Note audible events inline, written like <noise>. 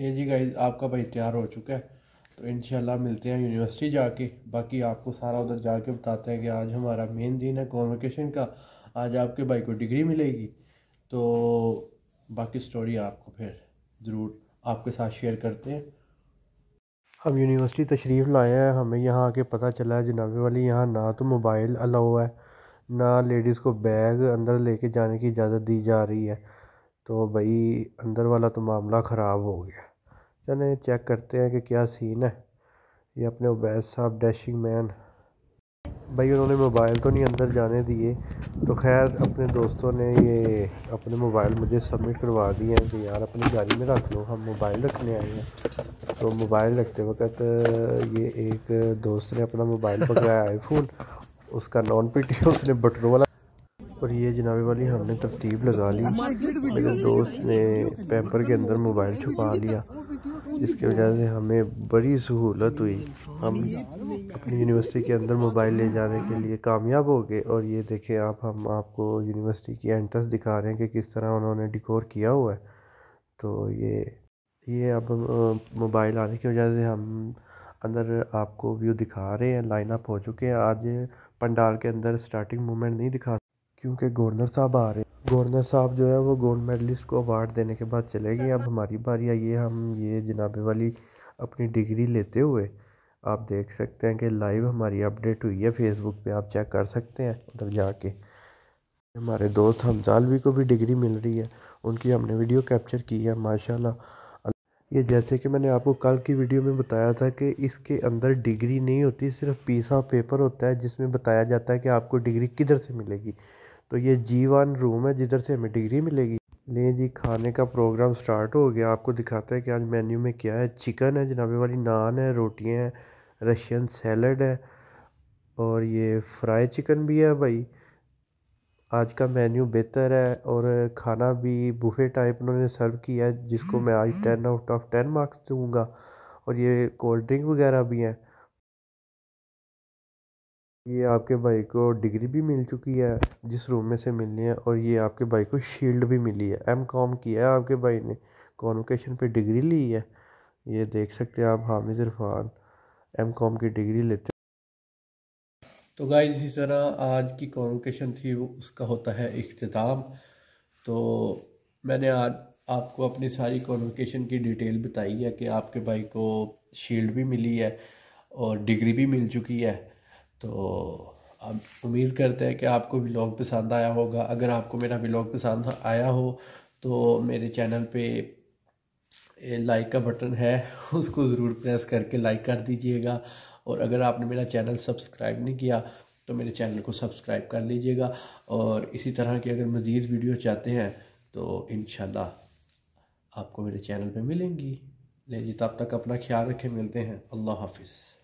ये जी गाइज आपका भाई तैयार हो चुका है तो इन मिलते हैं यूनिवर्सिटी जाके बाकी आपको सारा उधर जाके बताते हैं कि आज हमारा मेन दिन है कॉन्वोकेशन का आज आपके भाई को डिग्री मिलेगी तो बाकी स्टोरी आपको फिर ज़रूर आपके साथ शेयर करते हैं हम यूनिवर्सिटी तशरीफ़ लाए हैं हमें यहाँ आके पता चला है जनाबे वाली यहाँ ना तो मोबाइल अलाउ है ना लेडीज़ को बैग अंदर लेके जाने की इजाज़त दी जा रही है तो भाई अंदर वाला तो मामला ख़राब हो गया चलें चेक करते हैं कि क्या सीन है ये अपने उबैद साहब डैशिंग मैन भाई उन्होंने मोबाइल तो नहीं अंदर जाने दिए तो खैर अपने दोस्तों ने ये अपने मोबाइल मुझे सबमिट करवा दिए हैं कि यार अपनी गाड़ी में रख लो हम मोबाइल रखने आए हैं तो मोबाइल रखते वक्त ये एक दोस्त ने अपना मोबाइल पकड़ाया आईफोन उसका नॉन पीटी उसने बटनों वाला और ये जनाबे वाली हमने तरतीब लगा ली मेरे दोस्त ने पेपर के अंदर मोबाइल छुपा लिया इसके वजह से हमें बड़ी सहूलत हुई हम अपनी यूनिवर्सिटी के अंदर मोबाइल ले जाने के लिए कामयाब हो गए और ये देखें आप हम आपको यूनिवर्सिटी की एंट्रेंस दिखा रहे हैं कि किस तरह उन्होंने डिकोर किया हुआ है तो ये ये अब मोबाइल आने की वजह से हम अंदर आपको व्यू दिखा रहे हैं लाइन अप हो चुके हैं आज पंडाल के अंदर स्टार्टिंग मोमेंट नहीं दिखा क्योंकि गवर्नर साहब आ रहे हैं गवर्नर साहब जो है वो गोल्ड मेडलिस्ट को अवार्ड देने के बाद चले गए अब हमारी बारी आई है हम ये जनाबे वाली अपनी डिग्री लेते हुए आप देख सकते हैं कि लाइव हमारी अपडेट हुई है फेसबुक पे आप चेक कर सकते हैं उधर जाके हमारे दोस्त हमजालवी को भी डिग्री मिल रही है उनकी हमने वीडियो कैप्चर की है माशाल्लाह ये जैसे कि मैंने आपको कल की वीडियो में बताया था कि इसके अंदर डिग्री नहीं होती सिर्फ पीस ऑफ पेपर होता है जिसमें बताया जाता है कि आपको डिग्री किधर से मिलेगी तो ये जी वन रूम है जिधर से हमें डिग्री मिलेगी लें जी खाने का प्रोग्राम स्टार्ट हो गया आपको दिखाता है कि आज मेन्यू में क्या है चिकन है जनाबे वाली नान है रोटियाँ हैं रशियन सैलड है और ये फ्राई चिकन भी है भाई आज का मेन्यू बेहतर है और खाना भी बुफे टाइप उन्होंने सर्व किया है जिसको मैं आज ten out of ten marks दूँगा और ये कोल्ड ड्रिंक वगैरह भी हैं ये आपके भाई को डिग्री भी मिल चुकी है जिस रूम में से मिलनी है और ये आपके भाई को शील्ड भी मिली है एम कॉम किया है आपके भाई ने कॉन्वकेशन पे डिग्री ली है ये देख सकते हैं आप हामिद इरफान एम कॉम की डिग्री लेते तो गाय इसी तरह आज की कॉन्वकेशन थी वो उसका होता है अख्ताम तो मैंने आज आपको अपनी सारी कॉन्वकेशन की डिटेल बताई है कि आपके भाई को शील्ड भी मिली है और डिग्री भी मिल चुकी है तो अब उम्मीद करते हैं कि आपको व्लॉग पसंद आया होगा अगर आपको मेरा व्लॉग पसंद आया हो तो मेरे चैनल पे लाइक का बटन है <laughs> उसको ज़रूर प्रेस करके लाइक कर दीजिएगा और अगर आपने मेरा चैनल सब्सक्राइब नहीं किया तो मेरे चैनल को सब्सक्राइब कर लीजिएगा और इसी तरह की अगर मज़ीद वीडियो चाहते हैं तो इन आपको मेरे चैनल पर मिलेंगी ले जी तब तक अपना ख्याल रखें मिलते हैं अल्लाह हाफिज़